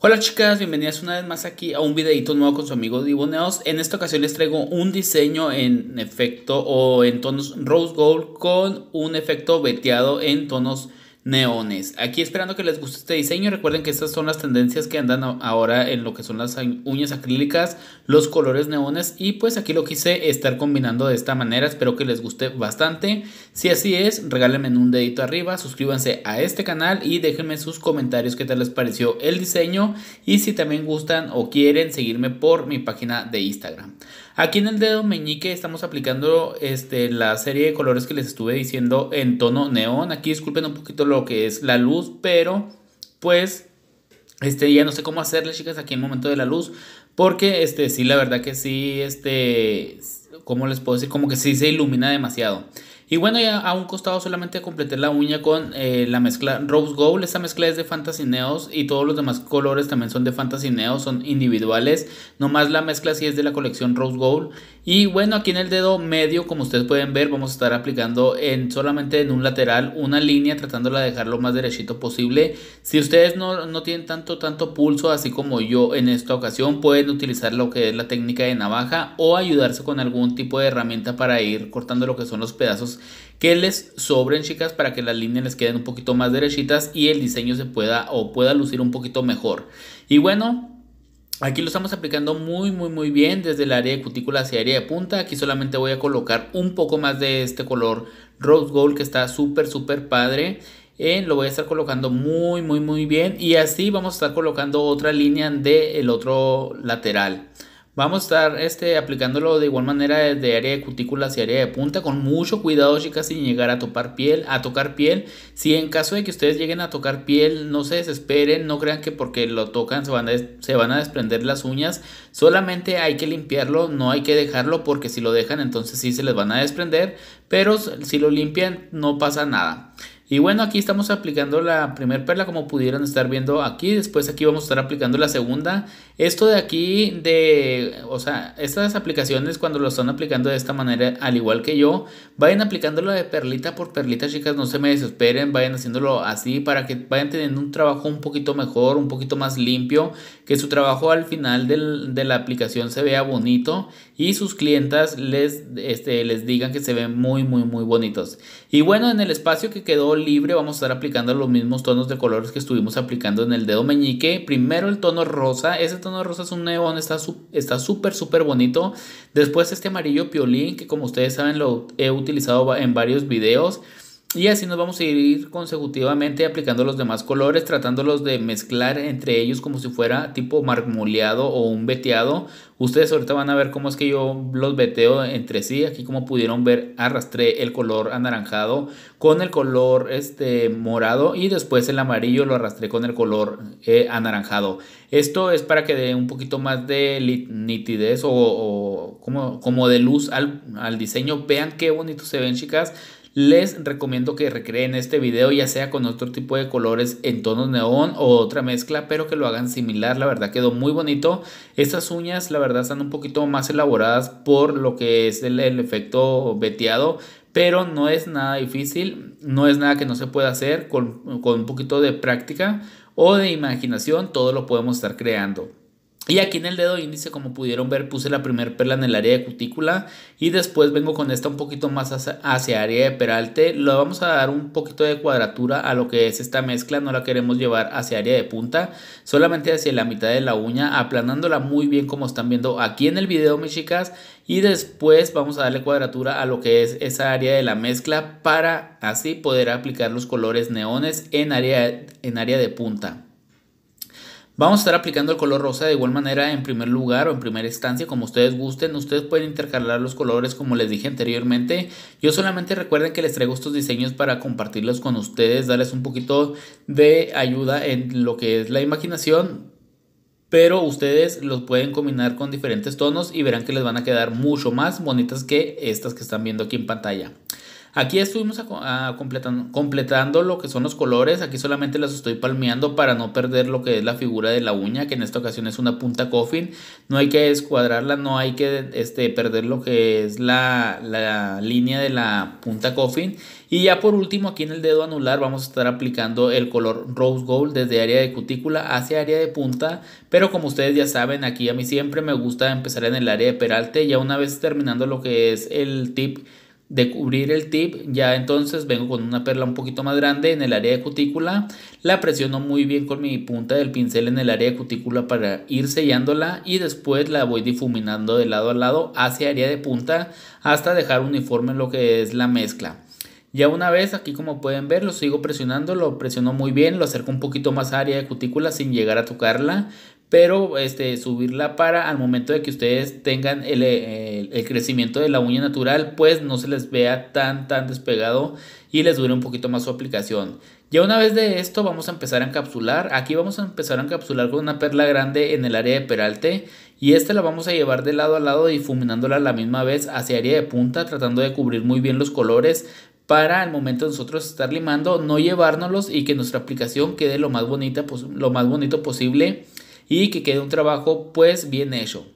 Hola chicas, bienvenidas una vez más aquí a un videito nuevo con su amigo Diboneos. En esta ocasión les traigo un diseño en efecto o en tonos rose gold con un efecto veteado en tonos neones. Aquí esperando que les guste este diseño. Recuerden que estas son las tendencias que andan ahora en lo que son las uñas acrílicas, los colores neones y pues aquí lo quise estar combinando de esta manera. Espero que les guste bastante. Si así es, regálenme un dedito arriba, suscríbanse a este canal y déjenme sus comentarios qué tal les pareció el diseño y si también gustan o quieren seguirme por mi página de Instagram. Aquí en el dedo meñique estamos aplicando este, la serie de colores que les estuve diciendo en tono neón. Aquí disculpen un poquito lo que es la luz, pero pues este ya no sé cómo hacerle, chicas, aquí en momento de la luz, porque este sí la verdad que sí este ¿cómo les puedo decir? Como que sí se ilumina demasiado. Y bueno, ya a un costado solamente completé la uña con eh, la mezcla Rose Gold. Esta mezcla es de Fantasy Neos y todos los demás colores también son de Fantasy Neos, son individuales. Nomás la mezcla si es de la colección Rose Gold. Y bueno, aquí en el dedo medio, como ustedes pueden ver, vamos a estar aplicando en solamente en un lateral una línea, tratándola de dejarlo lo más derechito posible. Si ustedes no, no tienen tanto, tanto pulso, así como yo en esta ocasión, pueden utilizar lo que es la técnica de navaja o ayudarse con algún tipo de herramienta para ir cortando lo que son los pedazos que les sobren, chicas, para que las líneas les queden un poquito más derechitas y el diseño se pueda o pueda lucir un poquito mejor. Y bueno, Aquí lo estamos aplicando muy muy muy bien desde el área de cutícula hacia área de punta. Aquí solamente voy a colocar un poco más de este color rose gold que está súper súper padre. Eh, lo voy a estar colocando muy muy muy bien y así vamos a estar colocando otra línea del otro lateral. Vamos a estar este, aplicándolo de igual manera desde área de cutículas y área de punta, con mucho cuidado, chicas, sin llegar a piel, a tocar piel. Si en caso de que ustedes lleguen a tocar piel, no se desesperen, no crean que porque lo tocan se van a, se van a desprender las uñas. Solamente hay que limpiarlo, no hay que dejarlo, porque si lo dejan, entonces sí se les van a desprender. Pero si lo limpian, no pasa nada. Y bueno, aquí estamos aplicando la primer perla como pudieran estar viendo aquí. Después aquí vamos a estar aplicando la segunda. Esto de aquí de, o sea, estas aplicaciones cuando lo están aplicando de esta manera, al igual que yo, vayan aplicándolo de perlita por perlita, chicas. No se me desesperen, vayan haciéndolo así para que vayan teniendo un trabajo un poquito mejor, un poquito más limpio. Que su trabajo al final de la aplicación se vea bonito y sus clientas les, este, les digan que se ven muy, muy, muy bonitos. Y bueno, en el espacio que quedó libre vamos a estar aplicando los mismos tonos de colores que estuvimos aplicando en el dedo meñique. Primero el tono rosa, ese tono rosa es un neón, está súper súper bonito. Después este amarillo piolín que como ustedes saben lo he utilizado en varios videos. Y así nos vamos a ir consecutivamente aplicando los demás colores, tratándolos de mezclar entre ellos como si fuera tipo marmoleado o un veteado. Ustedes ahorita van a ver cómo es que yo los veteo entre sí. Aquí como pudieron ver arrastré el color anaranjado con el color este, morado y después el amarillo lo arrastré con el color eh, anaranjado. Esto es para que dé un poquito más de nitidez o, como, de luz al, al diseño. Vean qué bonito se ven chicas les recomiendo que recreen este video ya sea con otro tipo de colores en tono neón o otra mezcla, pero que lo hagan similar, la verdad quedó muy bonito. Estas uñas la verdad están un poquito más elaboradas por lo que es el, efecto veteado, pero no es nada difícil, no es nada que no se pueda hacer con un poquito de práctica o de imaginación, todo lo podemos estar creando. Y aquí en el dedo índice, como pudieron ver, puse la primera perla en el área de cutícula y después vengo con esta un poquito más hacia, área de peralte. lo vamos a dar un poquito de cuadratura a lo que es esta mezcla, no la queremos llevar hacia área de punta, solamente hacia la mitad de la uña, aplanándola muy bien como están viendo aquí en el video, mis chicas. Y después vamos a darle cuadratura a lo que es esa área de la mezcla para así poder aplicar los colores neones en área, en área de punta. Vamos a estar aplicando el color rosa de igual manera en primer lugar o en primera instancia, como ustedes gusten. Ustedes pueden intercalar los colores como les dije anteriormente. Yo solamente recuerden que les traigo estos diseños para compartirlos con ustedes, darles un poquito de ayuda en lo que es la imaginación. Pero ustedes los pueden combinar con diferentes tonos y verán que les van a quedar mucho más bonitas que estas que están viendo aquí en pantalla. Aquí estuvimos completando, lo que son los colores. Aquí solamente las estoy palmeando para no perder lo que es la figura de la uña, que en esta ocasión es una punta coffin. No hay que descuadrarla, no hay que este, perder lo que es la, línea de la punta coffin. Y ya por último, aquí en el dedo anular vamos a estar aplicando el color Rose Gold desde área de cutícula hacia área de punta. Pero como ustedes ya saben, aquí a mí siempre me gusta empezar en el área de peralte. Ya una vez terminando lo que es el tip de cubrir el tip, ya entonces vengo con una perla un poquito más grande en el área de cutícula, la presiono muy bien con mi punta del pincel en el área de cutícula para ir sellándola y después la voy difuminando de lado a lado hacia área de punta hasta dejar uniforme lo que es la mezcla. Ya una vez aquí como pueden ver lo sigo presionando, lo presiono muy bien, lo acerco un poquito más a área de cutícula sin llegar a tocarla pero este, subirla para al momento de que ustedes tengan eh, el, crecimiento de la uña natural, pues no se les vea tan, tan despegado y les dure un poquito más su aplicación. Ya una vez de esto vamos a empezar a encapsular. Aquí vamos a empezar a encapsular con una perla grande en el área de peralte y esta la vamos a llevar de lado a lado difuminándola a la misma vez hacia área de punta tratando de cubrir muy bien los colores para al momento de nosotros estar limando no llevárnoslos y que nuestra aplicación quede lo más bonita, pues, lo más bonito posible y que quede un trabajo pues bien hecho.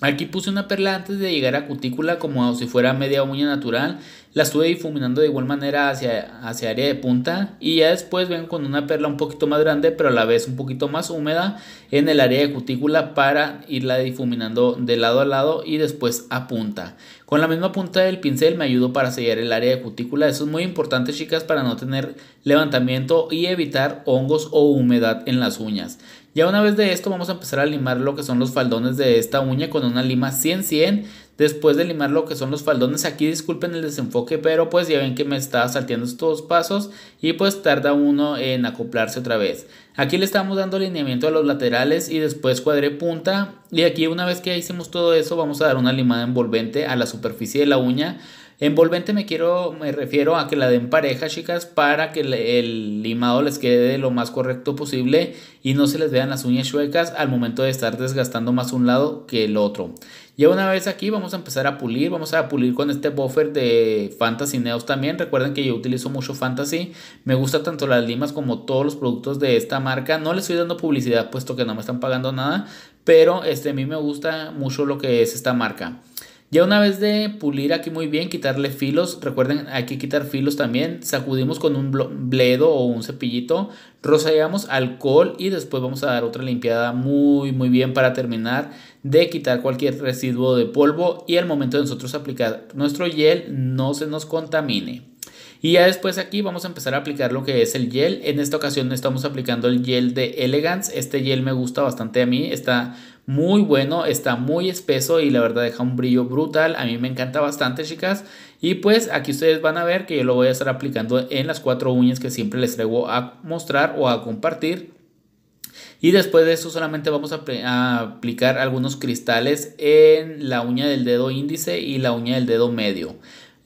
Aquí puse una perla antes de llegar a cutícula como si fuera media uña natural, la estuve difuminando de igual manera hacia, hacia área de punta y ya después ven con una perla un poquito más grande pero a la vez un poquito más húmeda en el área de cutícula para irla difuminando de lado a lado y después a punta. Con la misma punta del pincel me ayudo para sellar el área de cutícula, eso es muy importante chicas para no tener levantamiento y evitar hongos o humedad en las uñas. Ya una vez de esto vamos a empezar a limar lo que son los faldones de esta uña con una lima 100-100. Después de limar lo que son los faldones, aquí disculpen el desenfoque, pero pues ya ven que me está salteando estos pasos y pues tarda uno en acoplarse otra vez. Aquí le estamos dando alineamiento a los laterales y después cuadré punta. Y aquí una vez que hicimos todo eso vamos a dar una limada envolvente a la superficie de la uña Envolvente me quiero, me refiero a que la den pareja, chicas, para que el, limado les quede lo más correcto posible y no se les vean las uñas chuecas al momento de estar desgastando más un lado que el otro. Y una vez aquí vamos a empezar a pulir, vamos a pulir con este buffer de Fantasy Neos también. Recuerden que yo utilizo mucho Fantasy, me gusta tanto las limas como todos los productos de esta marca. No les estoy dando publicidad puesto que no me están pagando nada, pero este, a mí me gusta mucho lo que es esta marca. Ya una vez de pulir aquí muy bien, quitarle filos, recuerden hay que quitar filos también, sacudimos con un bledo o un cepillito, rociamos alcohol y después vamos a dar otra limpiada muy muy bien para terminar de quitar cualquier residuo de polvo y al momento de nosotros aplicar nuestro gel no se nos contamine. Y ya después aquí vamos a empezar a aplicar lo que es el gel. En esta ocasión estamos aplicando el gel de Elegance. Este gel me gusta bastante a mí. Está muy bueno, está muy espeso y la verdad deja un brillo brutal. A mí me encanta bastante, chicas. Y pues aquí ustedes van a ver que yo lo voy a estar aplicando en las cuatro uñas que siempre les traigo a mostrar o a compartir. Y después de eso solamente vamos a, a, aplicar algunos cristales en la uña del dedo índice y la uña del dedo medio.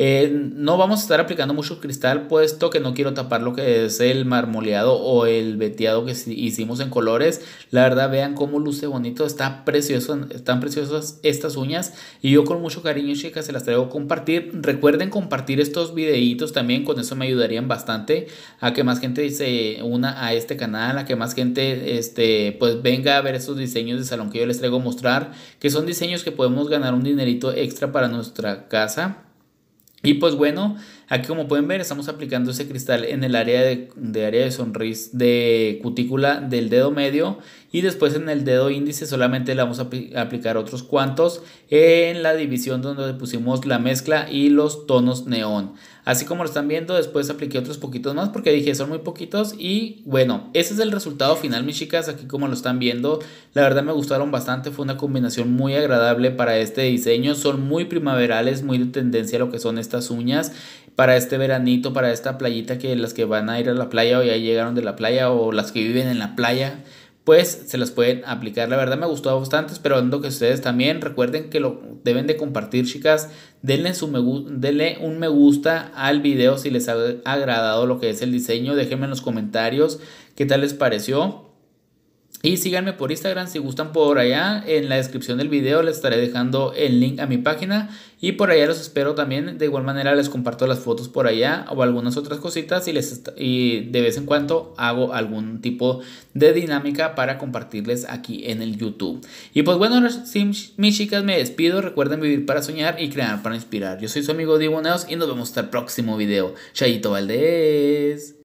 Eh, no vamos a estar aplicando mucho cristal puesto que no quiero tapar lo que es el marmoleado o el veteado que hicimos en colores. La verdad vean cómo luce bonito, está precioso, están preciosas estas uñas y yo con mucho cariño chicas se las traigo a compartir. Recuerden compartir estos videitos también, con eso me ayudarían bastante a que más gente se una a este canal, a que más gente este, pues venga a ver estos diseños de salón que yo les traigo a mostrar, que son diseños que podemos ganar un dinerito extra para nuestra casa. Y pues bueno, Aquí como pueden ver estamos aplicando ese cristal en el área de, área de sonrisa de cutícula del dedo medio y después en el dedo índice solamente le vamos a aplicar otros cuantos en la división donde pusimos la mezcla y los tonos neón. Así como lo están viendo, después apliqué otros poquitos más porque dije son muy poquitos y bueno, ese es el resultado final mis chicas, aquí como lo están viendo, la verdad me gustaron bastante, fue una combinación muy agradable para este diseño, son muy primaverales, muy de tendencia lo que son estas uñas, para este veranito, para esta playita que las que van a ir a la playa o ya llegaron de la playa o las que viven en la playa, pues se las pueden aplicar. La verdad me gustó bastante, esperando que ustedes también recuerden que lo deben de compartir, chicas. Denle, su me, denle un me gusta al video si les ha agradado lo que es el diseño. Déjenme en los comentarios qué tal les pareció. Y síganme por Instagram si gustan por allá. En la descripción del video les estaré dejando el link a mi página. Y por allá los espero también. De igual manera les comparto las fotos por allá o algunas otras cositas. Y, les de vez en cuando hago algún tipo de dinámica para compartirles aquí en el YouTube. Y pues bueno, mis chicas me despido. Recuerden vivir para soñar y crear para inspirar. Yo soy su amigo Diego Neos y nos vemos hasta el próximo video. Chayito Valdés.